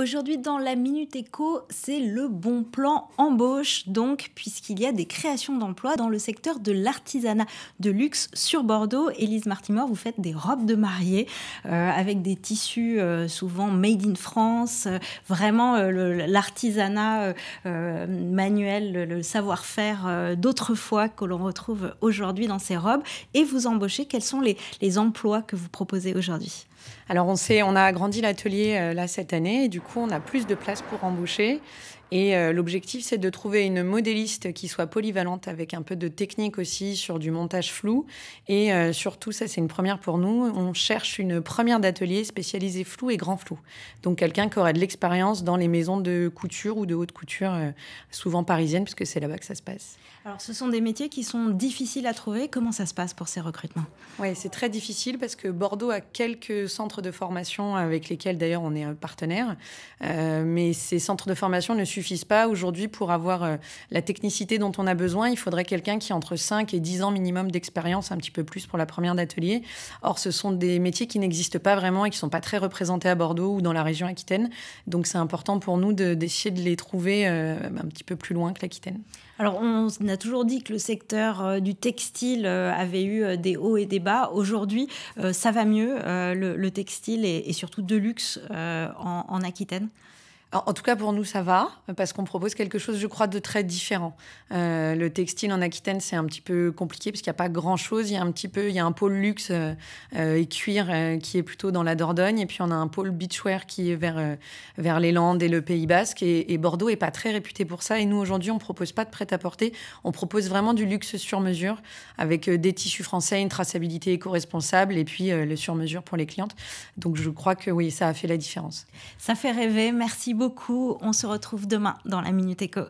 Aujourd'hui dans la Minute Éco, c'est le bon plan embauche donc puisqu'il y a des créations d'emplois dans le secteur de l'artisanat de luxe sur Bordeaux. Élise Martimor, vous faites des robes de mariée euh, avec des tissus euh, souvent made in France, vraiment euh, l'artisanat manuel, le, savoir-faire d'autrefois que l'on retrouve aujourd'hui dans ces robes. Et vous embauchez, quels sont les emplois que vous proposez aujourd'hui alors on, on a agrandi l'atelier euh, là cette année et du coup on a plus de place pour embaucher et euh, l'objectif, c'est de trouver une modéliste qui soit polyvalente avec un peu de technique aussi sur du montage flou. Et euh, surtout, ça, c'est une première pour nous. On cherche une première d'atelier spécialisée flou et grand flou. Donc, quelqu'un qui aurait de l'expérience dans les maisons de couture ou de haute couture, euh, souvent parisienne, puisque c'est là-bas que ça se passe. Alors, ce sont des métiers qui sont difficiles à trouver. Comment ça se passe pour ces recrutements Oui, c'est très difficile parce que Bordeaux a quelques centres de formation avec lesquels, d'ailleurs, on est partenaire. mais ces centres de formation ne suffisent suffisent pas. Aujourd'hui, pour avoir euh, la technicité dont on a besoin, il faudrait quelqu'un qui a entre 5 et 10 ans minimum d'expérience, un petit peu plus pour la première d'atelier. Or, ce sont des métiers qui n'existent pas vraiment et qui sont pas très représentés à Bordeaux ou dans la région Aquitaine. Donc, c'est important pour nous d'essayer de, les trouver euh, un petit peu plus loin que l'Aquitaine. Alors, on a toujours dit que le secteur euh, du textile avait eu des hauts et des bas. Aujourd'hui, ça va mieux, le, textile et, surtout de luxe en Aquitaine en tout cas, pour nous, ça va, parce qu'on propose quelque chose, je crois, de très différent. Euh, le textile en Aquitaine, c'est un petit peu compliqué, parce qu'il n'y a pas grand-chose. Il y a un petit peu, il y a un pôle luxe euh, euh, et cuir qui est plutôt dans la Dordogne, et puis on a un pôle beachwear qui est vers, vers les Landes et le Pays Basque, et, et Bordeaux n'est pas très réputé pour ça. Et nous, aujourd'hui, on ne propose pas de prêt-à-porter, on propose vraiment du luxe sur mesure, avec des tissus français, une traçabilité éco-responsable, et puis le sur mesure pour les clientes. Donc je crois que oui, ça a fait la différence. Ça fait rêver, merci beaucoup beaucoup. On se retrouve demain dans la Minute Éco.